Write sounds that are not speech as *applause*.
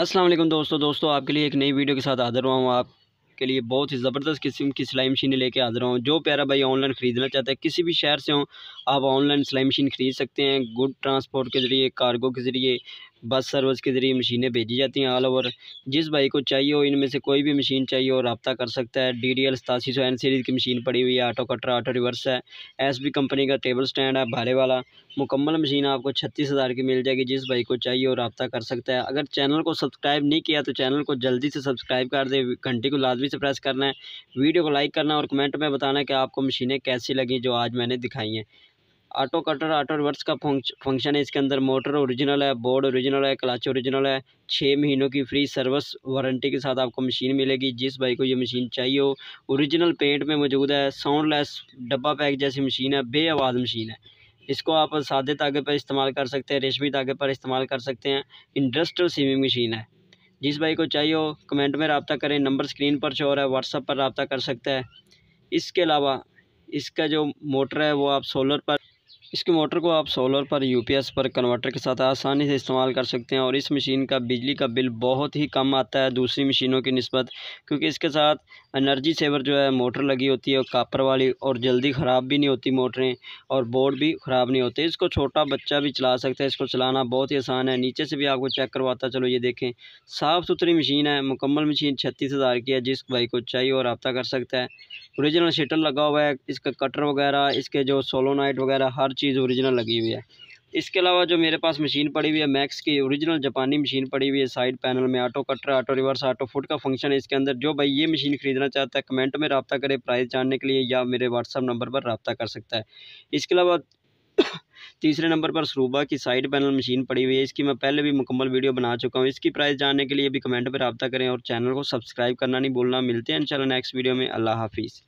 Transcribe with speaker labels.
Speaker 1: अस्सलाम वालेकुम दोस्तों दोस्तों आपके लिए एक नई वीडियो के साथ हाजिर हुआ हूँ आपके लिए बहुत ही ज़बरदस्त किस्म की सिलाई मशीनें लेके रहा हूँ जो प्यारा भाई ऑनलाइन ख़रीदना चाहता है किसी भी शहर से हो आप ऑनलाइन सिलाई मशीन ख़रीद सकते हैं गुड ट्रांसपोर्ट के ज़रिए कार्गो के ज़रिए बस सर्विस के ज़रिए मशीनें भेजी जाती हैं ऑल ओवर जिस भाई को चाहिए हो इनमें से कोई भी मशीन चाहिए हो रबता कर सकता है डी डी एल सतासी सौ एन सीरीज़ की मशीन पड़ी हुई है ऑटो कटर ऑटो रिवर्स है एस बी कंपनी का टेबल स्टैंड है भाले वाला मुकम्मल मशीन आपको छत्तीस हज़ार की मिल जाएगी जिस भाई को चाहिए हो रबता कर सकता है अगर चैनल को सब्सक्राइब नहीं किया तो चैनल को जल्दी से सब्सक्राइब कर दे घंटी को लाजमी से प्रेस करना है वीडियो को लाइक करना और कमेंट में बताना कि आपको मशीनें कैसी लगी जो आज मैंने दिखाई हैं ऑटो कटर ऑटो रिवर्स का फंक्शन है इसके अंदर मोटर ओरिजिनल है बोर्ड ओरिजिनल है क्लच ओरिजिनल है छः महीनों की फ्री सर्विस वारंटी के साथ आपको मशीन मिलेगी जिस भाई को ये मशीन चाहिए हो ओरिजिनल पेंट में मौजूद है साउंडलेस डब्बा पैक जैसी मशीन है बे आवाज़ मशीन है इसको आप सादे तागे पर इस्तेमाल कर सकते हैं रेशमी तागे पर इस्तेमाल कर सकते हैं इंडस्ट्रियल सीविंग मशीन है जिस भाई को चाहिए हो कमेंट में रबता करें नंबर स्क्रीन पर शोर है व्हाट्सअप पर रबता कर सकता है इसके अलावा इसका जो मोटर है वो आप सोलर पर इसके मोटर को आप सोलर पर यूपीएस पर कन्वर्टर के साथ आसानी से इस्तेमाल कर सकते हैं और इस मशीन का बिजली का बिल बहुत ही कम आता है दूसरी मशीनों की नस्बत क्योंकि इसके साथ एनर्जी सेवर जो है मोटर लगी होती है कापर वाली और जल्दी ख़राब भी नहीं होती मोटरें और बोर्ड भी ख़राब नहीं होते इसको छोटा बच्चा भी चला सकता है इसको चलाना बहुत ही आसान है नीचे से भी आपको चेक करवाता चलो ये देखें साफ़ सुथरी मशीन है मुकम्मल मशीन छत्तीस हज़ार की है जिस भाई को चाहिए और रबता कर सकता है औरिजिनल शटर लगा हुआ है इसका कटर वगैरह इसके जो सोलोनाइट वगैरह हर चीज़ ओरिजिनल लगी हुई है इसके अलावा जो मेरे पास मशीन पड़ी हुई है मैक्स की ओरिजिनल जापानी मशीन पड़ी हुई है साइड पैनल में auto cutter auto reverse auto foot का फंक्शन है इसके अंदर जो भाई ये मशीन खरीदना चाहता है कमेंट में रबता करे प्राइस जानने के लिए या मेरे व्हाट्सअप नंबर पर रबता कर सकता है इसके अलावा *coughs* तीसरे नंबर पर सरूबा की साइड पैनल मशीन पड़ी हुई है इसकी मैं पहले भी मुकम्मल वीडियो बना चुका हूँ इसकी प्राइस जानने के लिए भी कमेंट पर रबता करें और चैनल को सब्सक्राइब करना नहीं बोलना मिलते हैं इन नेक्स्ट वीडियो में अल्लाह हाफिज़